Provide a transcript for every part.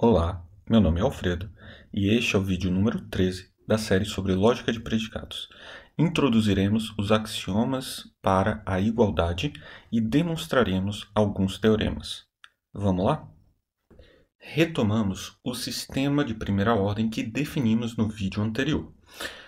Olá, meu nome é Alfredo e este é o vídeo número 13 da série sobre lógica de predicados. Introduziremos os axiomas para a igualdade e demonstraremos alguns teoremas. Vamos lá? Retomamos o sistema de primeira ordem que definimos no vídeo anterior.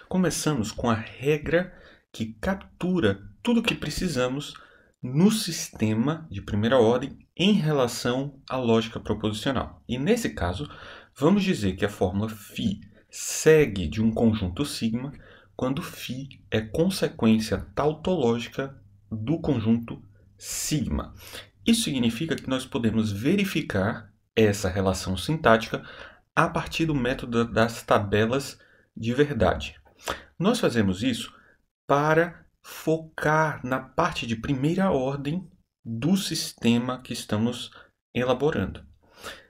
Começamos com a regra que captura tudo o que precisamos no sistema de primeira ordem em relação à lógica proposicional. E nesse caso, vamos dizer que a fórmula φ segue de um conjunto sigma quando φ é consequência tautológica do conjunto sigma. Isso significa que nós podemos verificar essa relação sintática a partir do método das tabelas de verdade. Nós fazemos isso para focar na parte de primeira ordem do sistema que estamos elaborando.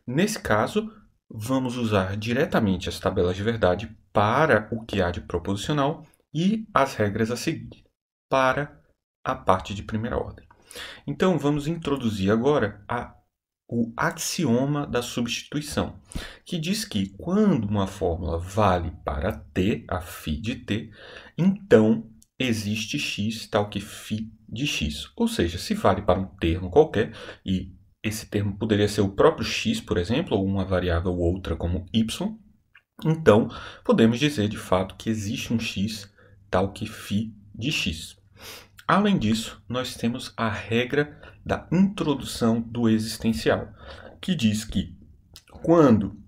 Nesse caso, vamos usar diretamente as tabelas de verdade para o que há de proposicional e as regras a seguir para a parte de primeira ordem. Então, vamos introduzir agora a, o axioma da substituição, que diz que quando uma fórmula vale para t, a φ de t, então existe x tal que φ de x. Ou seja, se vale para um termo qualquer, e esse termo poderia ser o próprio x, por exemplo, ou uma variável outra como y, então podemos dizer de fato que existe um x tal que φ de x. Além disso, nós temos a regra da introdução do existencial, que diz que quando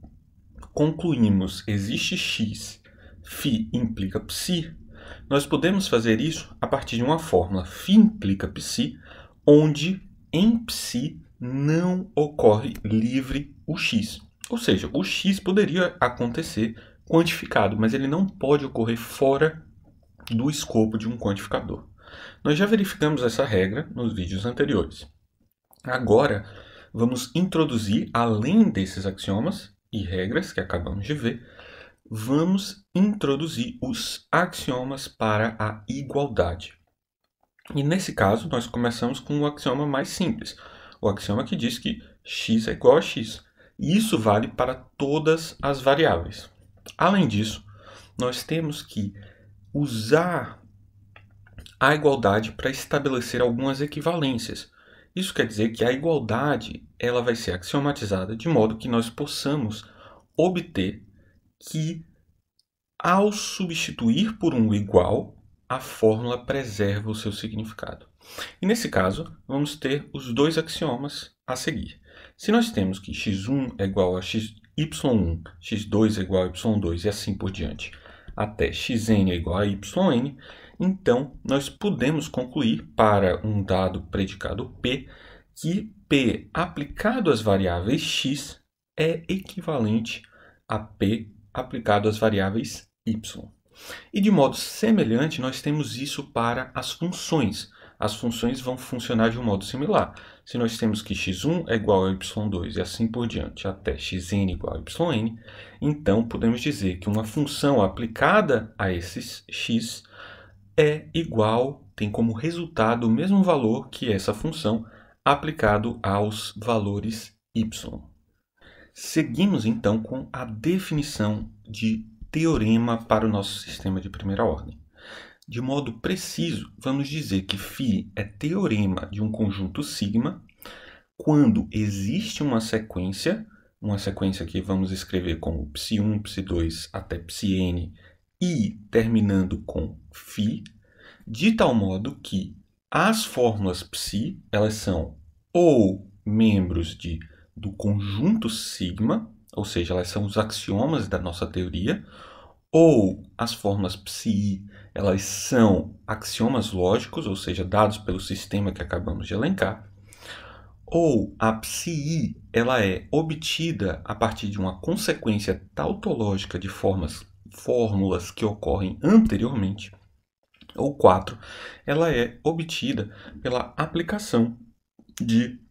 concluímos existe x, φ implica psi, nós podemos fazer isso a partir de uma fórmula φ implica ψ onde em ψ não ocorre livre o x. Ou seja, o x poderia acontecer quantificado, mas ele não pode ocorrer fora do escopo de um quantificador. Nós já verificamos essa regra nos vídeos anteriores. Agora, vamos introduzir, além desses axiomas e regras que acabamos de ver, vamos introduzir os axiomas para a igualdade. E nesse caso, nós começamos com o axioma mais simples, o axioma que diz que x é igual a x. E isso vale para todas as variáveis. Além disso, nós temos que usar a igualdade para estabelecer algumas equivalências. Isso quer dizer que a igualdade ela vai ser axiomatizada de modo que nós possamos obter que, ao substituir por um igual, a fórmula preserva o seu significado. E nesse caso, vamos ter os dois axiomas a seguir. Se nós temos que x1 é igual a y1, x2 é igual a y2 e assim por diante, até xn é igual a yn, então nós podemos concluir para um dado predicado p que p aplicado às variáveis x é equivalente a p aplicado às variáveis y. E de modo semelhante, nós temos isso para as funções. As funções vão funcionar de um modo similar. Se nós temos que x1 é igual a y2 e assim por diante, até xn igual a yn, então podemos dizer que uma função aplicada a esses x é igual, tem como resultado o mesmo valor que essa função aplicado aos valores y. Seguimos então com a definição de teorema para o nosso sistema de primeira ordem. De modo preciso, vamos dizer que φ é teorema de um conjunto sigma quando existe uma sequência, uma sequência que vamos escrever como psi1, psi2 até psn e terminando com φ, de tal modo que as fórmulas psi, elas são ou membros de do conjunto sigma, ou seja, elas são os axiomas da nossa teoria, ou as formas psi, elas são axiomas lógicos, ou seja, dados pelo sistema que acabamos de elencar, ou a psi, ela é obtida a partir de uma consequência tautológica de formas fórmulas que ocorrem anteriormente, ou 4, ela é obtida pela aplicação de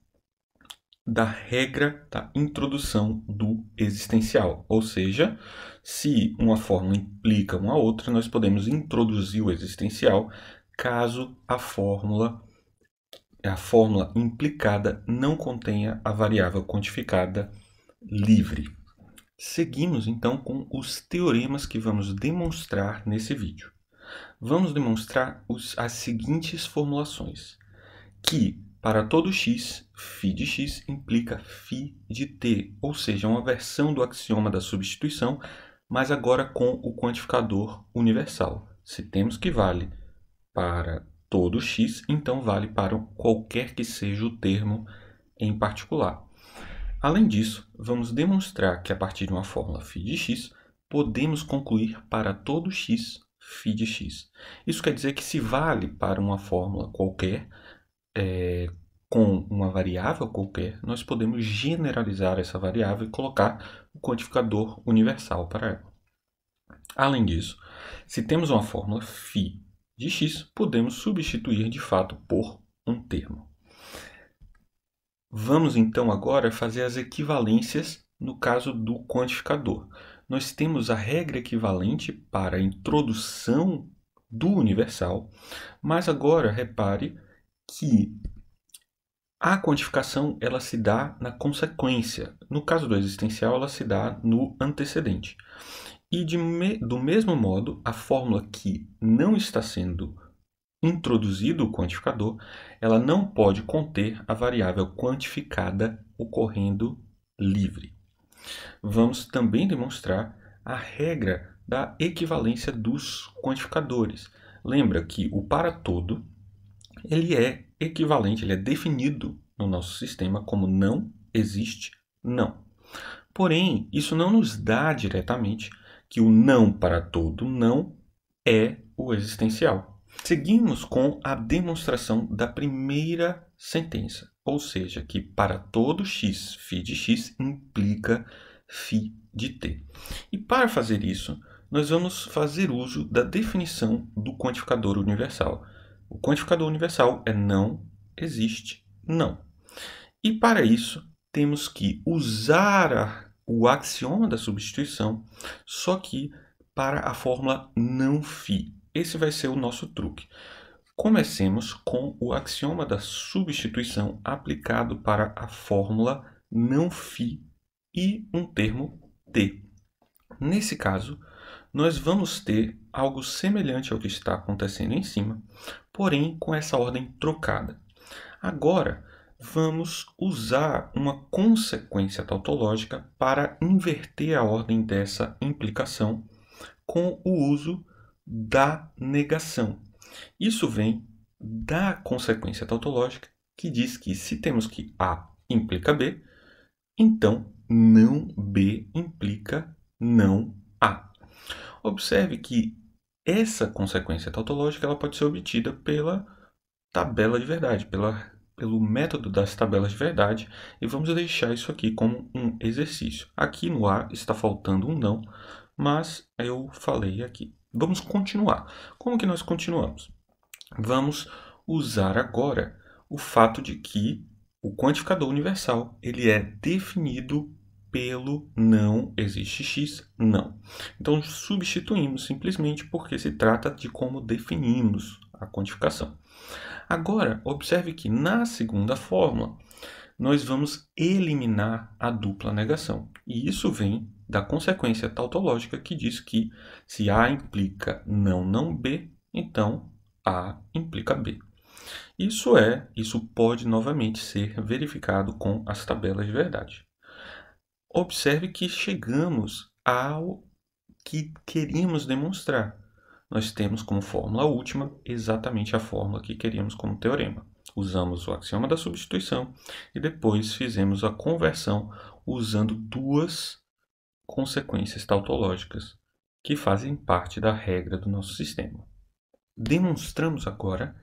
da regra da introdução do existencial. Ou seja, se uma fórmula implica uma outra, nós podemos introduzir o existencial caso a fórmula a fórmula implicada não contenha a variável quantificada livre. Seguimos então com os teoremas que vamos demonstrar nesse vídeo. Vamos demonstrar os, as seguintes formulações: que para todo x, φ de x implica φ de t, ou seja, uma versão do axioma da substituição, mas agora com o quantificador universal. Se temos que vale para todo x, então vale para qualquer que seja o termo em particular. Além disso, vamos demonstrar que a partir de uma fórmula φ de x, podemos concluir para todo x φ de x. Isso quer dizer que se vale para uma fórmula qualquer, é, com uma variável qualquer, nós podemos generalizar essa variável e colocar o quantificador universal para ela. Além disso, se temos uma fórmula φ de x, podemos substituir de fato por um termo. Vamos então agora fazer as equivalências no caso do quantificador. Nós temos a regra equivalente para a introdução do universal, mas agora repare que a quantificação ela se dá na consequência. No caso do existencial, ela se dá no antecedente. E me, do mesmo modo, a fórmula que não está sendo introduzido o quantificador, ela não pode conter a variável quantificada ocorrendo livre. Vamos também demonstrar a regra da equivalência dos quantificadores. Lembra que o para todo ele é equivalente, ele é definido no nosso sistema como não existe não. Porém, isso não nos dá diretamente que o não para todo não é o existencial. Seguimos com a demonstração da primeira sentença, ou seja, que para todo x, φ de x implica φ de t. E para fazer isso, nós vamos fazer uso da definição do quantificador universal, o quantificador universal é não existe, não. E para isso, temos que usar o axioma da substituição, só que para a fórmula não φ. Esse vai ser o nosso truque. Comecemos com o axioma da substituição aplicado para a fórmula não φ e um termo t. Nesse caso, nós vamos ter algo semelhante ao que está acontecendo em cima, porém com essa ordem trocada. Agora, vamos usar uma consequência tautológica para inverter a ordem dessa implicação com o uso da negação. Isso vem da consequência tautológica que diz que se temos que A implica B, então não B implica não A. Observe que essa consequência tautológica ela pode ser obtida pela tabela de verdade, pela, pelo método das tabelas de verdade, e vamos deixar isso aqui como um exercício. Aqui no A está faltando um não, mas eu falei aqui. Vamos continuar. Como que nós continuamos? Vamos usar agora o fato de que o quantificador universal ele é definido pelo não existe x, não. Então substituímos simplesmente porque se trata de como definimos a quantificação. Agora, observe que na segunda fórmula nós vamos eliminar a dupla negação. E isso vem da consequência tautológica que diz que se A implica não não B, então A implica B. Isso é, isso pode novamente ser verificado com as tabelas de verdade. Observe que chegamos ao que queríamos demonstrar. Nós temos como fórmula última exatamente a fórmula que queríamos como teorema. Usamos o axioma da substituição e depois fizemos a conversão usando duas consequências tautológicas que fazem parte da regra do nosso sistema. Demonstramos agora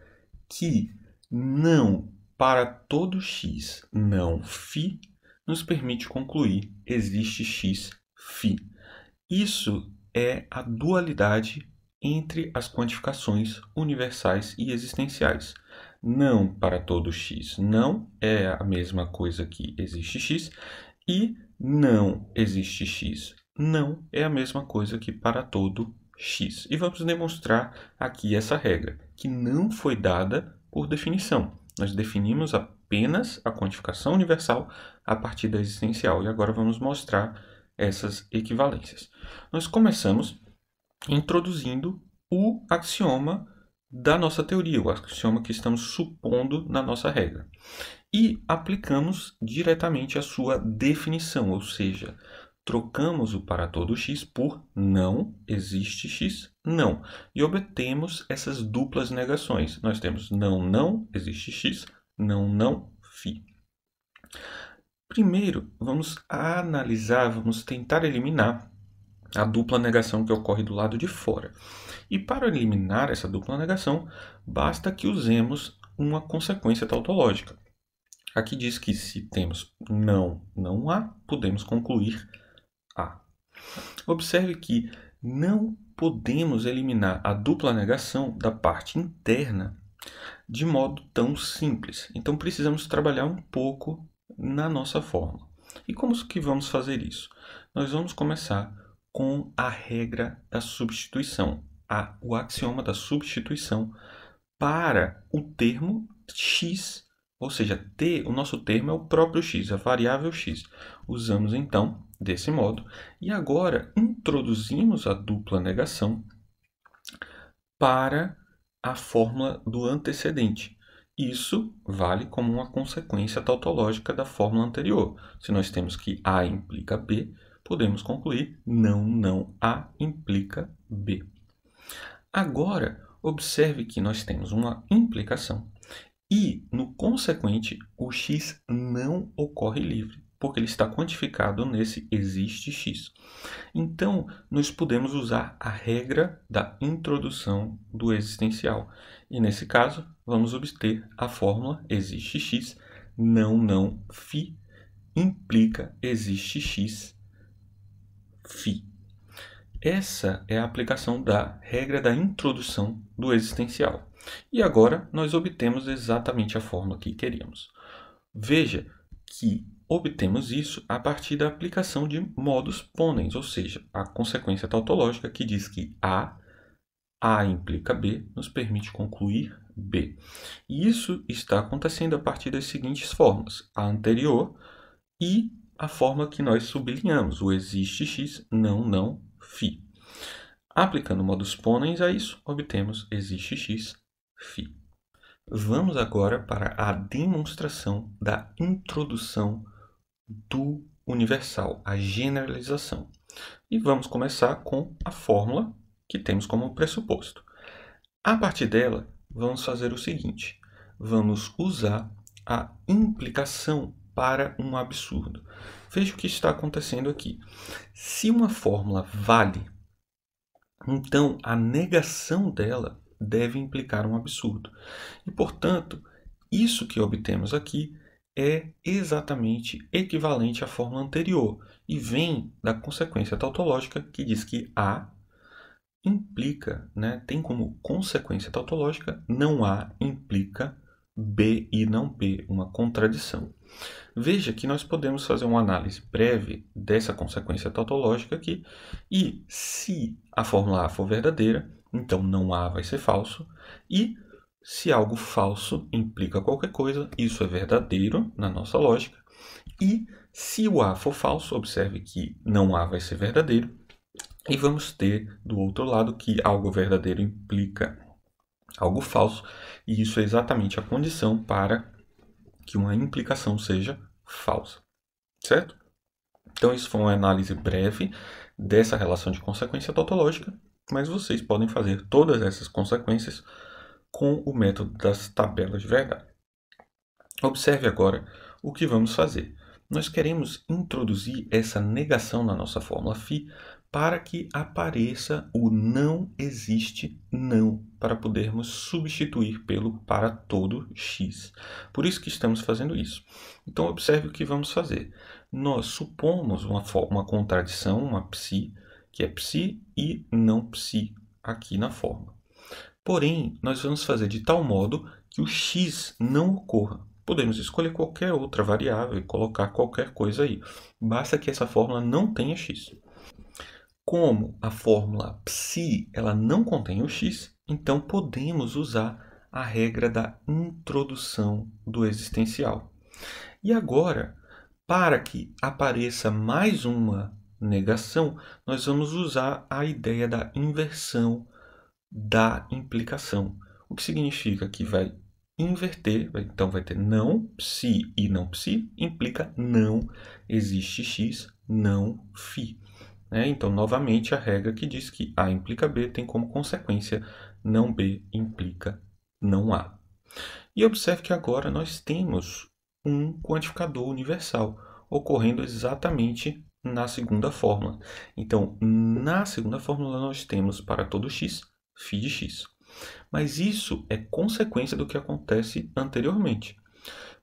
que não para todo x não φ nos permite concluir existe x φ. Isso é a dualidade entre as quantificações universais e existenciais. Não para todo x, não é a mesma coisa que existe x e não existe x, não é a mesma coisa que para todo x. E vamos demonstrar aqui essa regra, que não foi dada por definição. Nós definimos a apenas a quantificação universal a partir da existencial. E agora vamos mostrar essas equivalências. Nós começamos introduzindo o axioma da nossa teoria, o axioma que estamos supondo na nossa regra. E aplicamos diretamente a sua definição, ou seja, trocamos o para todo x por não existe x, não. E obtemos essas duplas negações. Nós temos não, não existe x, não, não, fi. Primeiro, vamos analisar, vamos tentar eliminar a dupla negação que ocorre do lado de fora. E para eliminar essa dupla negação, basta que usemos uma consequência tautológica. Aqui diz que se temos não, não há, podemos concluir há. Observe que não podemos eliminar a dupla negação da parte interna de modo tão simples. Então precisamos trabalhar um pouco na nossa fórmula. E como que vamos fazer isso? Nós vamos começar com a regra da substituição, a, o axioma da substituição para o termo x, ou seja, t, o nosso termo é o próprio x, a variável x. Usamos então desse modo e agora introduzimos a dupla negação para a fórmula do antecedente. Isso vale como uma consequência tautológica da fórmula anterior. Se nós temos que A implica B, podemos concluir não, não, A implica B. Agora, observe que nós temos uma implicação e, no consequente, o x não ocorre livre porque ele está quantificado nesse existe x. Então, nós podemos usar a regra da introdução do existencial. E nesse caso, vamos obter a fórmula existe x, não, não, φ, implica existe x, φ. Essa é a aplicação da regra da introdução do existencial. E agora, nós obtemos exatamente a fórmula que queríamos. Veja que Obtemos isso a partir da aplicação de modus ponens, ou seja, a consequência tautológica que diz que A, A implica B, nos permite concluir B. E isso está acontecendo a partir das seguintes formas: a anterior e a forma que nós sublinhamos, o existe x, não, não, φ. Aplicando modus ponens a isso, obtemos existe x, φ. Vamos agora para a demonstração da introdução do universal, a generalização. E vamos começar com a fórmula que temos como pressuposto. A partir dela, vamos fazer o seguinte: vamos usar a implicação para um absurdo. Veja o que está acontecendo aqui. Se uma fórmula vale, então a negação dela deve implicar um absurdo. E, portanto, isso que obtemos aqui é exatamente equivalente à fórmula anterior e vem da consequência tautológica que diz que A implica, né, tem como consequência tautológica não A implica B e não P, uma contradição. Veja que nós podemos fazer uma análise breve dessa consequência tautológica aqui e se a fórmula A for verdadeira, então não A vai ser falso e se algo falso implica qualquer coisa, isso é verdadeiro na nossa lógica. E se o A for falso, observe que não A vai ser verdadeiro. E vamos ter do outro lado que algo verdadeiro implica algo falso, e isso é exatamente a condição para que uma implicação seja falsa. Certo? Então, isso foi uma análise breve dessa relação de consequência tautológica, mas vocês podem fazer todas essas consequências com o método das tabelas de verdade. Observe agora o que vamos fazer. Nós queremos introduzir essa negação na nossa fórmula φ para que apareça o não existe não, para podermos substituir pelo para todo x. Por isso que estamos fazendo isso. Então observe o que vamos fazer. Nós supomos uma, uma contradição, uma ψ que é ψ e não ψ aqui na fórmula. Porém, nós vamos fazer de tal modo que o x não ocorra. Podemos escolher qualquer outra variável e colocar qualquer coisa aí. Basta que essa fórmula não tenha x. Como a fórmula psi ela não contém o x, então podemos usar a regra da introdução do existencial. E agora, para que apareça mais uma negação, nós vamos usar a ideia da inversão da implicação. O que significa que vai inverter, então vai ter não, psi e não psi, implica não existe x, não φ. Né? então, novamente, a regra que diz que A implica B tem como consequência não B implica não A. E observe que agora nós temos um quantificador universal ocorrendo exatamente na segunda fórmula. Então, na segunda fórmula, nós temos para todo x φ de x. Mas isso é consequência do que acontece anteriormente.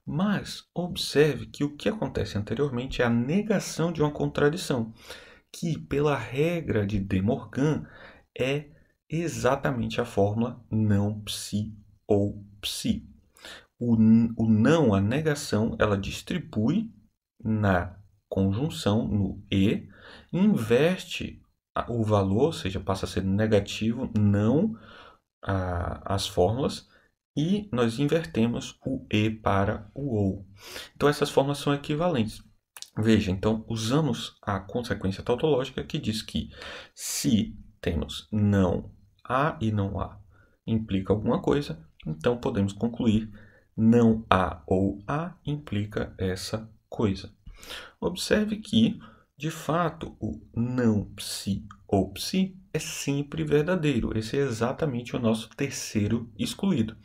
Mas observe que o que acontece anteriormente é a negação de uma contradição, que, pela regra de De Morgan, é exatamente a fórmula não psi ou psi. O, o não, a negação, ela distribui na conjunção, no e, inverte o valor, ou seja, passa a ser negativo, não a, as fórmulas, e nós invertemos o E para o OU. Então, essas fórmulas são equivalentes. Veja, então, usamos a consequência tautológica que diz que se temos não A e não A implica alguma coisa, então podemos concluir não A ou A implica essa coisa. Observe que de fato, o não psi ou psi é sempre verdadeiro. Esse é exatamente o nosso terceiro excluído.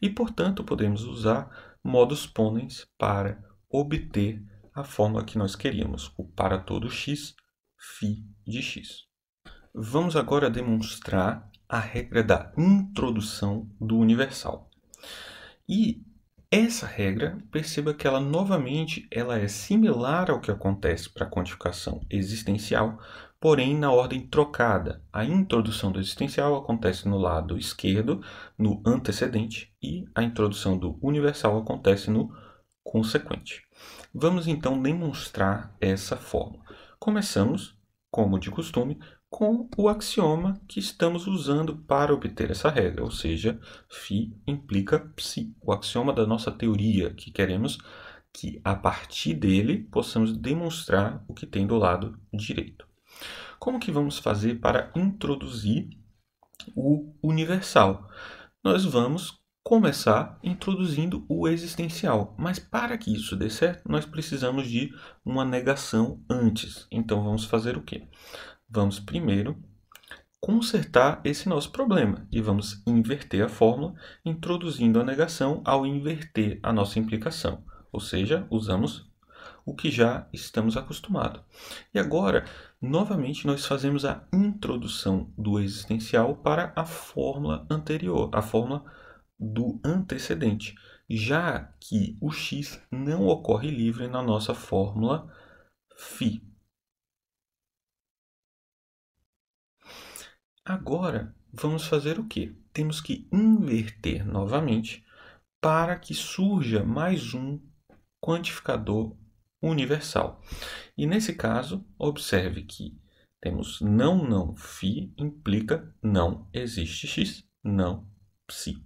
E, portanto, podemos usar modus ponens para obter a forma que nós queríamos, o para todo x, φ de x. Vamos agora demonstrar a regra da introdução do universal. E essa regra, perceba que ela novamente ela é similar ao que acontece para a quantificação existencial, porém na ordem trocada. A introdução do existencial acontece no lado esquerdo, no antecedente, e a introdução do universal acontece no consequente. Vamos então demonstrar essa fórmula Começamos, como de costume, com o axioma que estamos usando para obter essa regra, ou seja, φ implica psi, o axioma da nossa teoria, que queremos que a partir dele possamos demonstrar o que tem do lado direito. Como que vamos fazer para introduzir o universal? Nós vamos começar introduzindo o existencial. Mas para que isso dê certo, nós precisamos de uma negação antes. Então vamos fazer o quê? Vamos primeiro consertar esse nosso problema e vamos inverter a fórmula, introduzindo a negação ao inverter a nossa implicação, ou seja, usamos o que já estamos acostumados. E agora, novamente, nós fazemos a introdução do existencial para a fórmula anterior, a fórmula do antecedente, já que o x não ocorre livre na nossa fórmula φ. Agora, vamos fazer o quê? Temos que inverter novamente para que surja mais um quantificador universal. E nesse caso, observe que temos não, não, φ implica não existe x, não psi.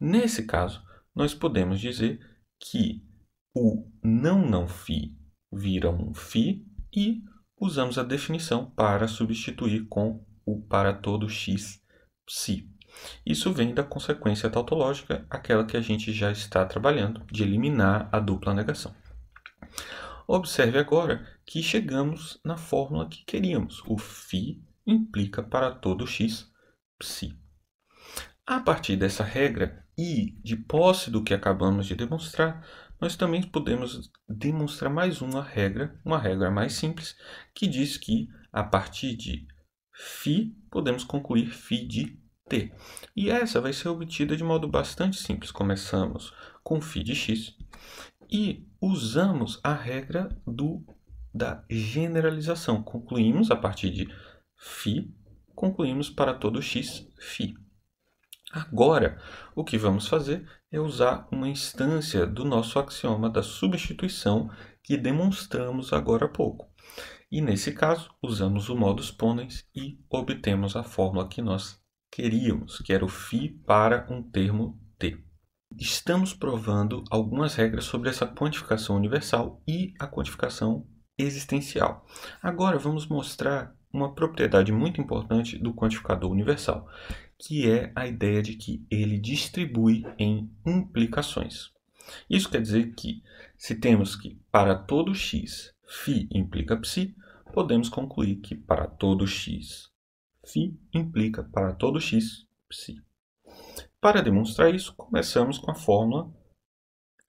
Nesse caso, nós podemos dizer que o não, não φ vira um φ e usamos a definição para substituir com o para todo x psi. Isso vem da consequência tautológica, aquela que a gente já está trabalhando, de eliminar a dupla negação. Observe agora que chegamos na fórmula que queríamos. O φ implica para todo x psi. A partir dessa regra e de posse do que acabamos de demonstrar, nós também podemos demonstrar mais uma regra, uma regra mais simples, que diz que a partir de φ, podemos concluir φ de t. E essa vai ser obtida de modo bastante simples. Começamos com φ de x e usamos a regra do, da generalização. Concluímos a partir de φ, concluímos para todo x φ. Agora, o que vamos fazer é usar uma instância do nosso axioma da substituição que demonstramos agora há pouco. E nesse caso, usamos o modus ponens e obtemos a fórmula que nós queríamos, que era o φ para um termo t. Estamos provando algumas regras sobre essa quantificação universal e a quantificação existencial. Agora vamos mostrar uma propriedade muito importante do quantificador universal, que é a ideia de que ele distribui em implicações. Isso quer dizer que se temos que para todo x φ implica ψ, podemos concluir que para todo x, φ implica para todo x, ψ. Para demonstrar isso, começamos com a fórmula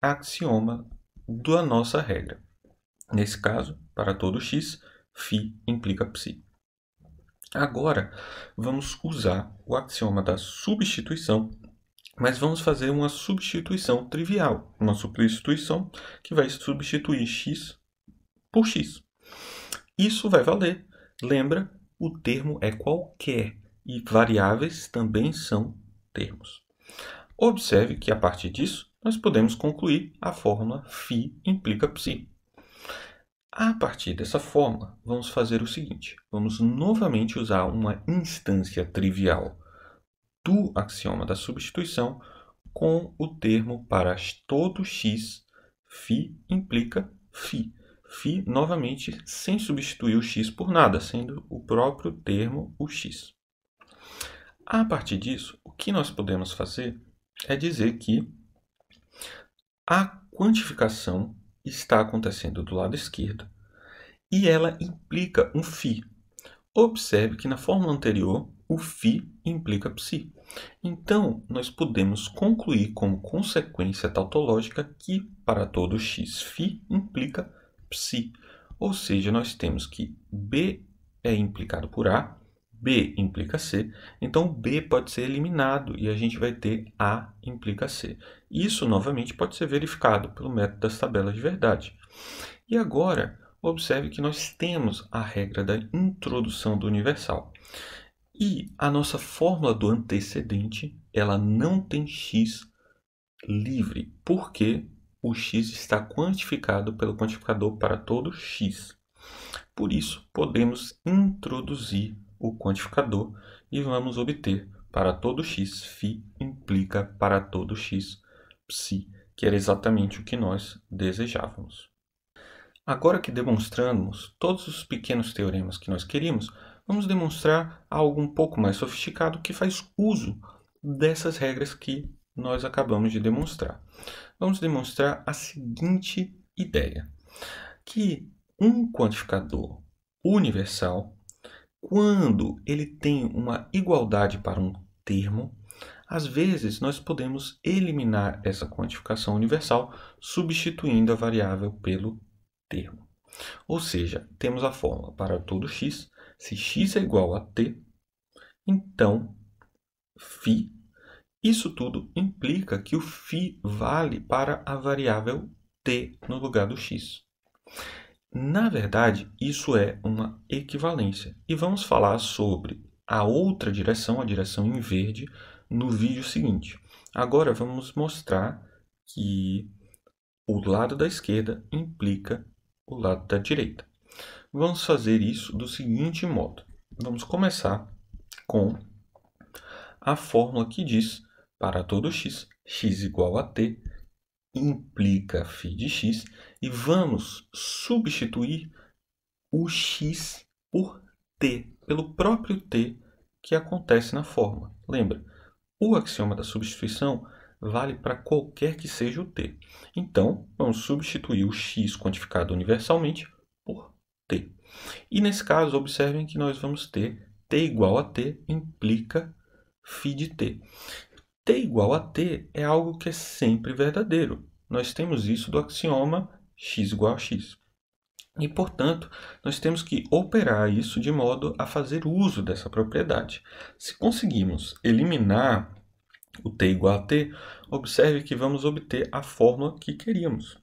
axioma da nossa regra. Nesse caso, para todo x, φ implica ψ. Agora, vamos usar o axioma da substituição, mas vamos fazer uma substituição trivial, uma substituição que vai substituir x por x. Isso vai valer. Lembra, o termo é qualquer e variáveis também são termos. Observe que a partir disso nós podemos concluir a fórmula φ implica ψ. A partir dessa fórmula, vamos fazer o seguinte: vamos novamente usar uma instância trivial do axioma da substituição com o termo para todo x, φ implica φ φ novamente sem substituir o x por nada, sendo o próprio termo o x. A partir disso, o que nós podemos fazer é dizer que a quantificação está acontecendo do lado esquerdo e ela implica um φ. Observe que na fórmula anterior, o φ implica ψ. Então, nós podemos concluir como consequência tautológica que, para todo x, φ implica psi. Ou seja, nós temos que B é implicado por A, B implica C, então B pode ser eliminado e a gente vai ter A implica C. Isso, novamente, pode ser verificado pelo método das tabelas de verdade. E agora, observe que nós temos a regra da introdução do universal. E a nossa fórmula do antecedente, ela não tem x livre, Por quê? o x está quantificado pelo quantificador para todo x. Por isso, podemos introduzir o quantificador e vamos obter para todo x, φ implica para todo x, psi, que era exatamente o que nós desejávamos. Agora que demonstramos todos os pequenos teoremas que nós queríamos, vamos demonstrar algo um pouco mais sofisticado que faz uso dessas regras que nós acabamos de demonstrar. Vamos demonstrar a seguinte ideia: que um quantificador universal, quando ele tem uma igualdade para um termo, às vezes nós podemos eliminar essa quantificação universal substituindo a variável pelo termo. Ou seja, temos a fórmula para todo x, se x é igual a t, então φ isso tudo implica que o φ vale para a variável t no lugar do x. Na verdade, isso é uma equivalência e vamos falar sobre a outra direção, a direção em verde, no vídeo seguinte. Agora vamos mostrar que o lado da esquerda implica o lado da direita. Vamos fazer isso do seguinte modo. Vamos começar com a fórmula que diz para todo x, x igual a t implica φ de x e vamos substituir o x por t, pelo próprio t que acontece na forma. Lembra, o axioma da substituição vale para qualquer que seja o t. Então, vamos substituir o x quantificado universalmente por t. E nesse caso, observem que nós vamos ter t igual a t implica φ de t. T igual a T é algo que é sempre verdadeiro. Nós temos isso do axioma x igual a x. E, portanto, nós temos que operar isso de modo a fazer uso dessa propriedade. Se conseguirmos eliminar o t igual a t, observe que vamos obter a fórmula que queríamos.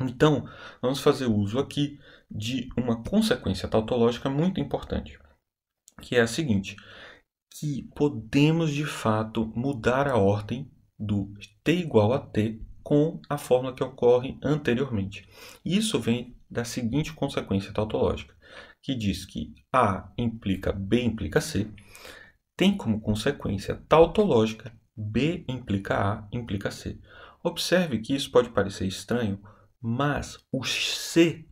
Então, vamos fazer uso aqui de uma consequência tautológica muito importante, que é a seguinte: que podemos de fato mudar a ordem do t igual a t com a fórmula que ocorre anteriormente. Isso vem da seguinte consequência tautológica, que diz que A implica B implica C, tem como consequência tautológica B implica A implica C. Observe que isso pode parecer estranho, mas o C,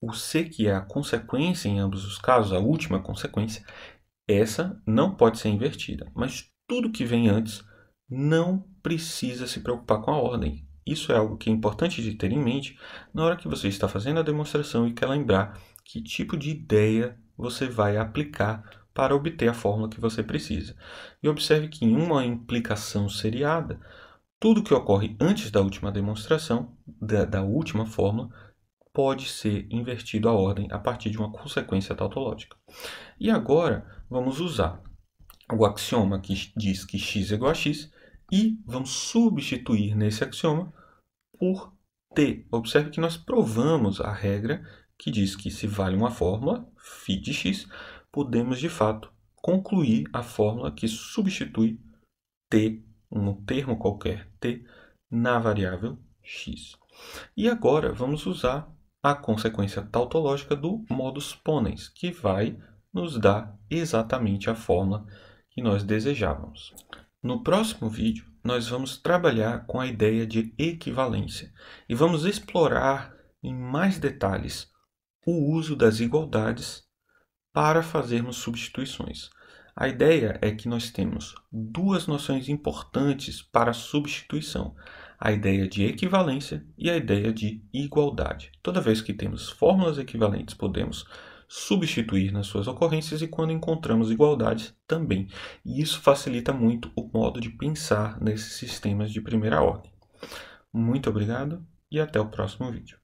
o C que é a consequência em ambos os casos, a última consequência, essa não pode ser invertida, mas tudo que vem antes não precisa se preocupar com a ordem. Isso é algo que é importante de ter em mente na hora que você está fazendo a demonstração e quer lembrar que tipo de ideia você vai aplicar para obter a fórmula que você precisa. E observe que em uma implicação seriada, tudo que ocorre antes da última demonstração, da, da última fórmula, pode ser invertido a ordem a partir de uma consequência tautológica. E agora, vamos usar o axioma que diz que x é igual a x e vamos substituir nesse axioma por t. Observe que nós provamos a regra que diz que se vale uma fórmula, φ de x, podemos de fato concluir a fórmula que substitui t, um termo qualquer t, na variável x. E agora vamos usar a consequência tautológica do modus ponens, que vai nos dá exatamente a fórmula que nós desejávamos. No próximo vídeo, nós vamos trabalhar com a ideia de equivalência e vamos explorar em mais detalhes o uso das igualdades para fazermos substituições. A ideia é que nós temos duas noções importantes para substituição: a ideia de equivalência e a ideia de igualdade. Toda vez que temos fórmulas equivalentes, podemos substituir nas suas ocorrências e quando encontramos igualdades também. E isso facilita muito o modo de pensar nesses sistemas de primeira ordem. Muito obrigado e até o próximo vídeo.